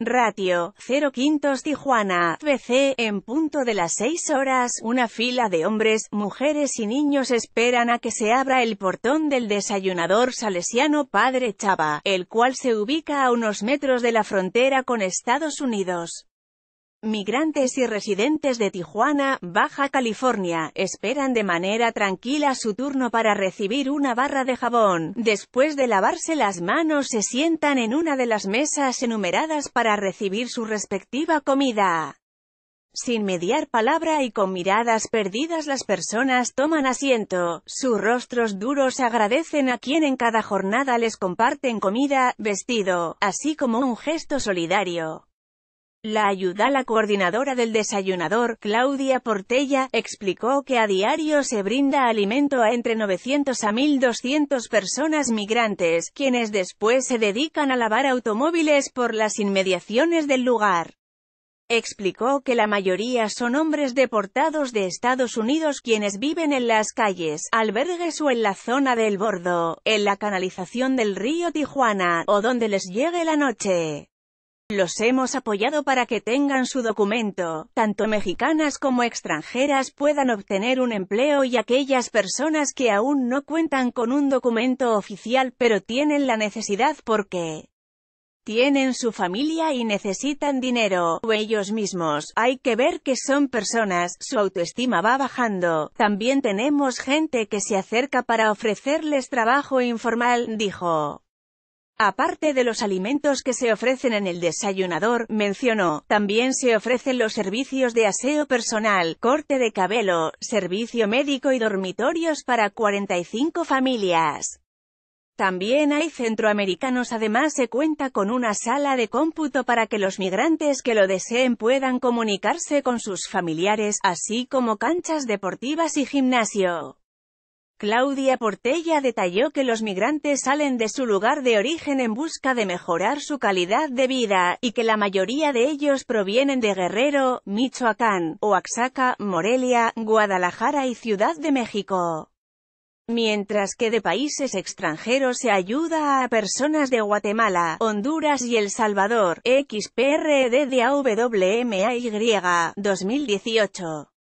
Ratio, 0 quintos Tijuana, BC, en punto de las 6 horas, una fila de hombres, mujeres y niños esperan a que se abra el portón del desayunador salesiano Padre Chava, el cual se ubica a unos metros de la frontera con Estados Unidos. Migrantes y residentes de Tijuana, Baja California, esperan de manera tranquila su turno para recibir una barra de jabón. Después de lavarse las manos se sientan en una de las mesas enumeradas para recibir su respectiva comida. Sin mediar palabra y con miradas perdidas las personas toman asiento, sus rostros duros agradecen a quien en cada jornada les comparten comida, vestido, así como un gesto solidario. La ayuda a la coordinadora del desayunador, Claudia Portella, explicó que a diario se brinda alimento a entre 900 a 1.200 personas migrantes, quienes después se dedican a lavar automóviles por las inmediaciones del lugar. Explicó que la mayoría son hombres deportados de Estados Unidos quienes viven en las calles, albergues o en la zona del bordo, en la canalización del río Tijuana, o donde les llegue la noche. Los hemos apoyado para que tengan su documento, tanto mexicanas como extranjeras puedan obtener un empleo y aquellas personas que aún no cuentan con un documento oficial pero tienen la necesidad porque tienen su familia y necesitan dinero, o ellos mismos, hay que ver que son personas, su autoestima va bajando. También tenemos gente que se acerca para ofrecerles trabajo informal, dijo. Aparte de los alimentos que se ofrecen en el desayunador, mencionó, también se ofrecen los servicios de aseo personal, corte de cabello, servicio médico y dormitorios para 45 familias. También hay centroamericanos además se cuenta con una sala de cómputo para que los migrantes que lo deseen puedan comunicarse con sus familiares, así como canchas deportivas y gimnasio. Claudia Portella detalló que los migrantes salen de su lugar de origen en busca de mejorar su calidad de vida, y que la mayoría de ellos provienen de Guerrero, Michoacán, Oaxaca, Morelia, Guadalajara y Ciudad de México. Mientras que de países extranjeros se ayuda a personas de Guatemala, Honduras y El Salvador, XPRD 2018.